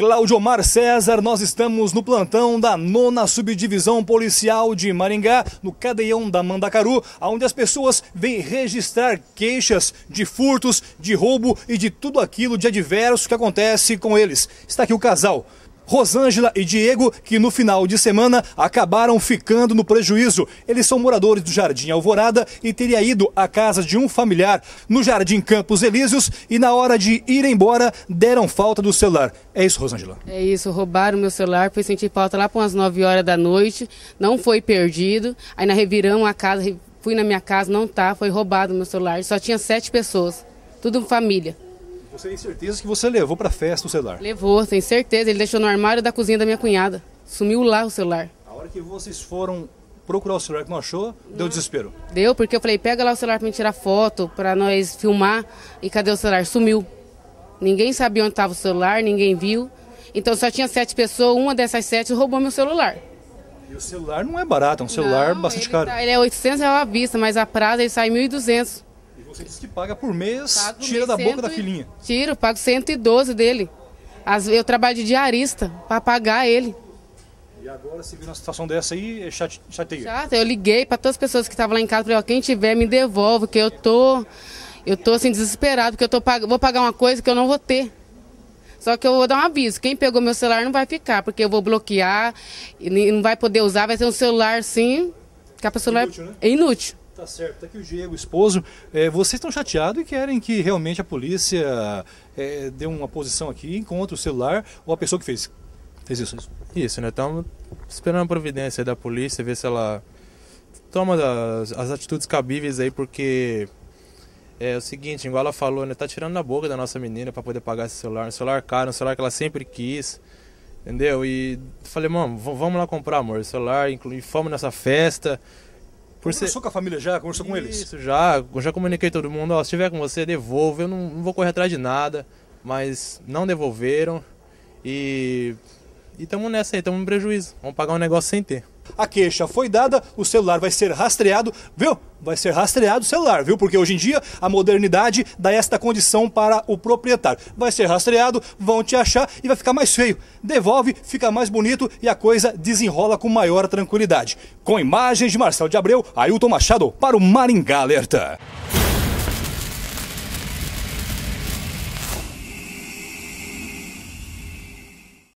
Cláudio Omar César, nós estamos no plantão da nona subdivisão policial de Maringá, no cadeião da Mandacaru, onde as pessoas vêm registrar queixas de furtos, de roubo e de tudo aquilo de adverso que acontece com eles. Está aqui o casal Rosângela e Diego, que no final de semana acabaram ficando no prejuízo. Eles são moradores do Jardim Alvorada e teria ido à casa de um familiar no Jardim Campos Elíseos e na hora de ir embora deram falta do celular. É isso, Rosângela? É isso, roubaram meu celular, fui sentir falta lá para umas 9 horas da noite, não foi perdido. Aí na revirão a casa, fui na minha casa, não tá, foi roubado meu celular, só tinha sete pessoas, tudo família. Você tem certeza que você levou para festa o celular? Levou, tenho certeza. Ele deixou no armário da cozinha da minha cunhada. Sumiu lá o celular. A hora que vocês foram procurar o celular que não achou, não. deu desespero? Deu, porque eu falei, pega lá o celular para me tirar foto, para nós filmar. E cadê o celular? Sumiu. Ninguém sabia onde estava o celular, ninguém viu. Então só tinha sete pessoas, uma dessas sete roubou meu celular. E o celular não é barato, é um celular não, bastante ele tá, caro. Tá, ele é 800 reais à vista, mas a praza ele sai 1.200. Você disse que paga por mês, pago tira da boca da filhinha. Tiro, pago 112 dele. eu trabalho de diarista para pagar ele. E agora, se vir uma situação dessa aí, é chate, chateia. Chata, eu liguei para todas as pessoas que estavam lá em casa, falei, ó, quem tiver me devolve, que eu tô, eu tô assim desesperado, porque eu tô, vou pagar uma coisa que eu não vou ter. Só que eu vou dar um aviso, quem pegou meu celular não vai ficar, porque eu vou bloquear, e não vai poder usar, vai ser um celular assim, que a pessoa é inútil, né? é inútil. Tá certo, tá aqui o Diego, esposo. É, vocês estão chateados e querem que realmente a polícia é, dê uma posição aqui, encontre o celular ou a pessoa que fez, fez isso. Isso, né? Estamos esperando a providência da polícia, ver se ela toma as, as atitudes cabíveis aí, porque é, o seguinte, igual ela falou, né? Tá tirando na boca da nossa menina para poder pagar esse celular. Um celular caro, um celular que ela sempre quis. Entendeu? E falei, mano, vamos lá comprar, amor, celular, incluir fomos nessa festa. Por conversou ser... com a família já? Conversou Isso, com eles? Isso, já. Já comuniquei todo mundo. Ó, se tiver com você, devolva. Eu não, não vou correr atrás de nada. Mas não devolveram. E... E estamos nessa aí, estamos em prejuízo. Vamos pagar um negócio sem ter a queixa foi dada, o celular vai ser rastreado, viu? Vai ser rastreado o celular, viu? Porque hoje em dia a modernidade dá esta condição para o proprietário. Vai ser rastreado, vão te achar e vai ficar mais feio. Devolve, fica mais bonito e a coisa desenrola com maior tranquilidade. Com imagens de Marcelo de Abreu, Ailton Machado para o Maringá Alerta.